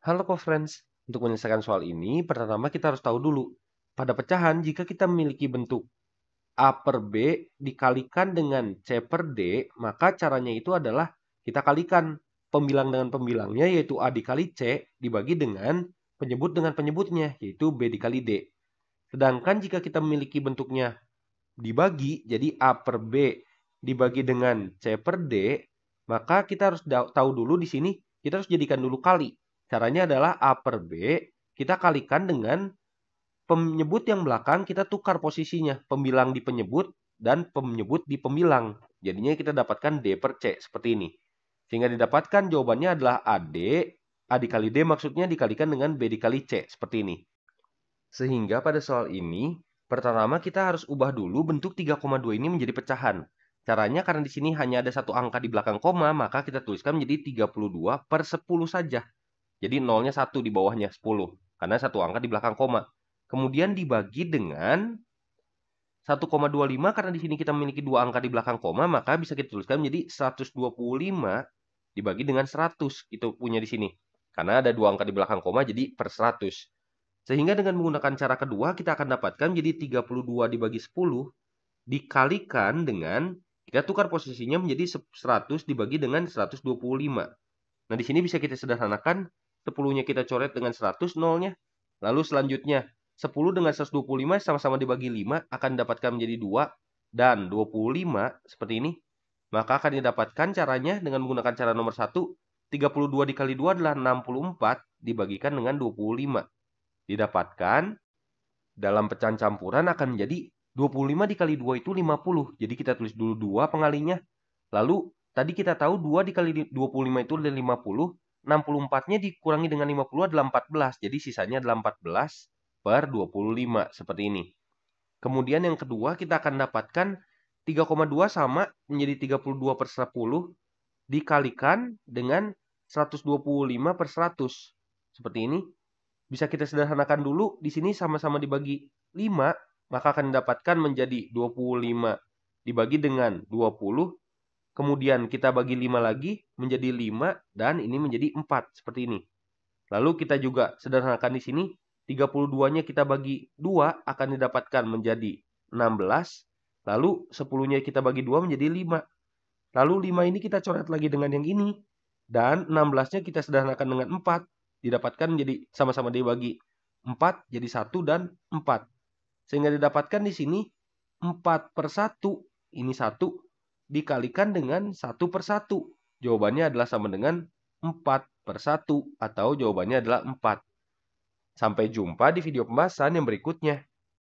Halo co-friends, untuk menyelesaikan soal ini, pertama kita harus tahu dulu, pada pecahan jika kita memiliki bentuk A per B dikalikan dengan C per D, maka caranya itu adalah kita kalikan pembilang dengan pembilangnya, yaitu A dikali C dibagi dengan penyebut dengan penyebutnya, yaitu B dikali D. Sedangkan jika kita memiliki bentuknya dibagi, jadi A per B dibagi dengan C per D, maka kita harus tahu dulu di sini, kita harus jadikan dulu kali Caranya adalah A per B kita kalikan dengan penyebut yang belakang kita tukar posisinya. Pembilang di penyebut dan penyebut di pembilang. Jadinya kita dapatkan D per C seperti ini. Sehingga didapatkan jawabannya adalah AD. A dikali D maksudnya dikalikan dengan B dikali C seperti ini. Sehingga pada soal ini, pertama kita harus ubah dulu bentuk 3,2 ini menjadi pecahan. Caranya karena di sini hanya ada satu angka di belakang koma, maka kita tuliskan menjadi 32 per 10 saja. Jadi nolnya satu di bawahnya 10 karena satu angka di belakang koma. Kemudian dibagi dengan 1,25 karena di sini kita memiliki dua angka di belakang koma maka bisa kita tuliskan menjadi 125 dibagi dengan 100 kita punya di sini karena ada dua angka di belakang koma jadi per 100 sehingga dengan menggunakan cara kedua kita akan dapatkan menjadi 32 dibagi 10 dikalikan dengan kita tukar posisinya menjadi 100 dibagi dengan 125 nah di sini bisa kita sederhanakan 10-nya kita coret dengan 100 nolnya. Lalu selanjutnya 10 dengan 125 sama-sama dibagi 5 akan dapatkan menjadi 2 dan 25 seperti ini. Maka akan didapatkan caranya dengan menggunakan cara nomor 1. 32 dikali 2 adalah 64 dibagikan dengan 25. Didapatkan dalam pecahan campuran akan menjadi 25 dikali 2 itu 50. Jadi kita tulis dulu 2 pengalinya. Lalu tadi kita tahu 2 dikali 25 itu adalah 50. 64-nya dikurangi dengan 50 adalah 14. Jadi sisanya adalah 14 per 25 seperti ini. Kemudian yang kedua kita akan dapatkan 3,2 sama menjadi 32 per 10 dikalikan dengan 125 per 100. Seperti ini. Bisa kita sederhanakan dulu. Di sini sama-sama dibagi 5, maka akan didapatkan menjadi 25 dibagi dengan 20 Kemudian kita bagi 5 lagi menjadi 5 dan ini menjadi 4 seperti ini. Lalu kita juga sederhanakan di sini 32-nya kita bagi 2 akan didapatkan menjadi 16. Lalu 10-nya kita bagi 2 menjadi 5. Lalu 5 ini kita coret lagi dengan yang ini. Dan 16-nya kita sederhanakan dengan 4. Didapatkan menjadi sama-sama dibagi 4 jadi 1 dan 4. Sehingga didapatkan di sini 4 per 1 ini 1 dikalikan dengan satu persatu. Jawabannya adalah sama dengan 4 per 1 atau jawabannya adalah 4. Sampai jumpa di video pembahasan yang berikutnya.